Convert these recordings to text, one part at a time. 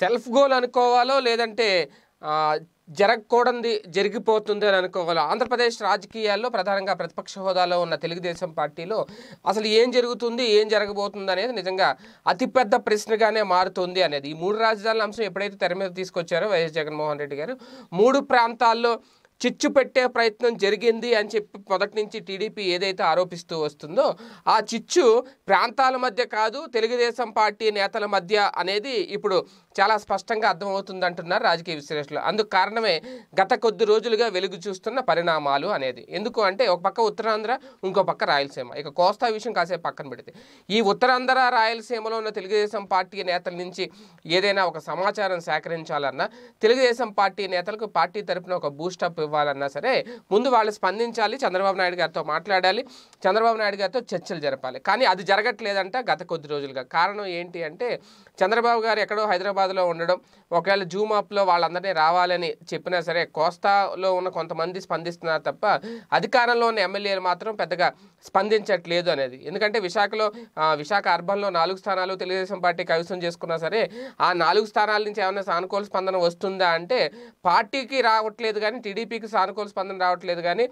self goal అనుకోవాలో లేదంటే జరగకూడంది జరిగిపోతుంది అని అనుకోవాలి ఆంధ్రప్రదేశ్ రాజకీయాల్లో ప్రధానంగా ప్రతిపక్ష హోదాలో ఉన్న తెలుగుదేశం పార్టీలో అసలు ఏం జరుగుతుంది ఏం జరగబోతుంది అనేది నిజంగా అతిపెద్ద ప్రశ్నగానే మారుతుంది అనేది ఈ మూడు రాజధానుల అంశం ఎప్పుడైతే తెర మీద తీసుకొచ్చారో వైఎస్ జగన్మోహన్ రెడ్డి గారు మూడు ప్రాంతాల్లో చిచ్చు పెట్టే ప్రయత్నం జరిగింది అని చెప్పి మొదటి నుంచి టీడీపీ ఏదైతే ఆరోపిస్తూ వస్తుందో ఆ చిచ్చు ప్రాంతాల మధ్య కాదు తెలుగుదేశం పార్టీ నేతల మధ్య అనేది ఇప్పుడు చాలా స్పష్టంగా అర్థమవుతుంది అంటున్నారు రాజకీయ విశ్లేషకులు అందుకు కారణమే గత కొద్ది రోజులుగా వెలుగు చూస్తున్న పరిణామాలు అనేది ఎందుకు అంటే ఒక పక్క ఉత్తరాంధ్ర ఇంకో పక్క రాయలసీమ ఇక కోస్తా విషయం కాసేపు పక్కన పెడితే ఈ ఉత్తరాంధ్ర రాయలసీమలో ఉన్న తెలుగుదేశం పార్టీ నేతల నుంచి ఏదైనా ఒక సమాచారం సేకరించాలన్నా తెలుగుదేశం పార్టీ నేతలకు పార్టీ తరఫున ఒక బూస్టప్ ఇవ్వాలన్నా సరే ముందు వాళ్ళు స్పందించాలి చంద్రబాబు నాయుడు గారితో మాట్లాడాలి చంద్రబాబు నాయుడు గారితో చర్చలు జరపాలి కానీ అది జరగట్లేదంట గత కొద్ది రోజులుగా కారణం ఏంటి అంటే చంద్రబాబు గారు ఎక్కడో హైదరాబాద్లో ఉండడం ఒకవేళ జూమ్ అప్లో వాళ్ళందరినీ రావాలని చెప్పినా సరే కోస్తాలో ఉన్న కొంతమంది స్పందిస్తున్నారు తప్ప అధికారంలో ఉన్న ఎమ్మెల్యేలు మాత్రం పెద్దగా స్పందించట్లేదు అనేది ఎందుకంటే విశాఖలో విశాఖ అర్బన్లో నాలుగు స్థానాలు తెలుగుదేశం పార్టీ కైవసం చేసుకున్నా సరే ఆ నాలుగు స్థానాల నుంచి ఏమైనా సానుకూల స్పందన వస్తుందా అంటే పార్టీకి రావట్లేదు కానీ టీడీపీకి సానుకూల స్పందన రావట్లేదు కానీ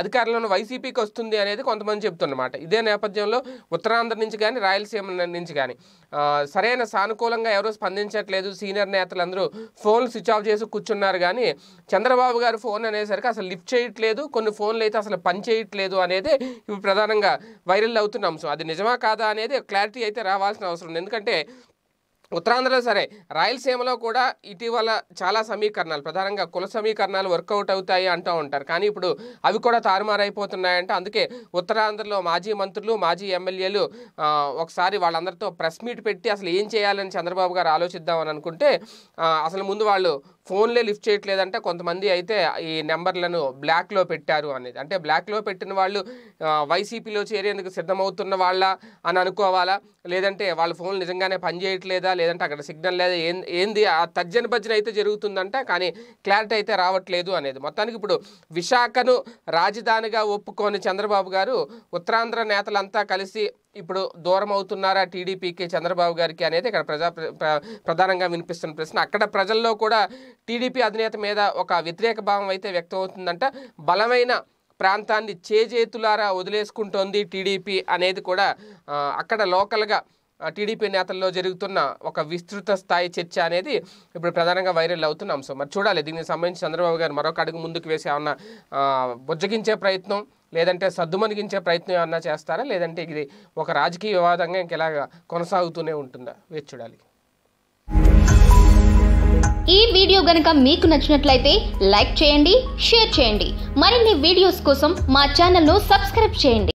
అధికారంలోనూ వైసీపీకి వస్తుంది అనేది కొంతమంది చెప్తున్నమాట ఇదే నేపథ్యంలో ఉత్తరాంధ్ర నుంచి కానీ రాయలసీమ నుంచి కానీ సరైన సానుకూలంగా ఎవరూ స్పందించట్లేదు సీనియర్ నేతలందరూ ఫోన్లు స్విచ్ ఆఫ్ చేసి కూర్చున్నారు కానీ చంద్రబాబు గారు ఫోన్ అనేసరికి అసలు లిఫ్ట్ చేయట్లేదు కొన్ని ఫోన్లు అయితే అసలు పని చేయట్లేదు అనేది ప్రధానంగా వైరల్ అవుతున్న అంశం అది నిజమా కాదా అనేది క్లారిటీ అయితే రావాల్సిన అవసరం ఉంది ఎందుకంటే ఉత్తరాంధ్రలో సరే రాయలసీమలో కూడా ఇటీవల చాలా సమీకరణాలు ప్రధానంగా కుల సమీకరణాలు వర్కౌట్ అవుతాయి అంటూ ఉంటారు కానీ ఇప్పుడు అవి కూడా తారుమారైపోతున్నాయంటే అందుకే ఉత్తరాంధ్రలో మాజీ మంత్రులు మాజీ ఎమ్మెల్యేలు ఒకసారి వాళ్ళందరితో ప్రెస్ మీట్ పెట్టి అసలు ఏం చేయాలని చంద్రబాబు గారు ఆలోచిద్దామని అనుకుంటే అసలు ముందు వాళ్ళు ఫోన్లే లిఫ్ట్ చేయట్లేదంటే కొంతమంది అయితే ఈ నెంబర్లను బ్లాక్లో పెట్టారు అనేది అంటే బ్లాక్లో పెట్టిన వాళ్ళు వైసీపీలో చేరేందుకు సిద్ధమవుతున్న వాళ్ళ అని అనుకోవాలా లేదంటే వాళ్ళ ఫోన్లు నిజంగానే పనిచేయట్లేదా లేదంటే అక్కడ సిగ్నల్ లేదా ఏం ఏంది ఆ తర్జన భజన అయితే జరుగుతుందంట కానీ క్లారిటీ అయితే రావట్లేదు అనేది మొత్తానికి ఇప్పుడు విశాఖను రాజధానిగా ఒప్పుకొని చంద్రబాబు గారు ఉత్తరాంధ్ర నేతలంతా కలిసి ఇప్పుడు దూరం అవుతున్నారా టీడీపీకి చంద్రబాబు గారికి అనేది ఇక్కడ ప్రజా ప్రధానంగా వినిపిస్తున్న ప్రశ్న అక్కడ ప్రజల్లో కూడా టీడీపీ అధినేత మీద ఒక వ్యతిరేక భావం అయితే వ్యక్తం అవుతుందంట బలమైన ప్రాంతాన్ని చేజేతులారా వదిలేసుకుంటోంది టీడీపీ అనేది కూడా అక్కడ లోకల్గా టీడీపీ నేతల్లో జరుగుతున్న ఒక విస్తృత స్థాయి చర్చ అనేది ఇప్పుడు ప్రధానంగా వైరల్ అవుతున్న అంశం మరి చూడాలి దీనికి సంబంధించి చంద్రబాబు గారు మరొక అడుగు ముందుకు వేసి ఏమన్నా బుజ్జగించే ప్రయత్నం లేదంటే సద్దుమణిగించే ప్రయత్నం ఏమన్నా చేస్తారా లేదంటే ఇది ఒక రాజకీయ వివాదంగా ఇంకెలాగా కొనసాగుతూనే ఉంటుందా వేచి చూడాలి ఈ వీడియో గనక మీకు నచ్చినట్లయితే లైక్ చేయండి షేర్ చేయండి మరిన్ని వీడియోస్ కోసం మా ఛానల్ను సబ్స్క్రైబ్ చేయండి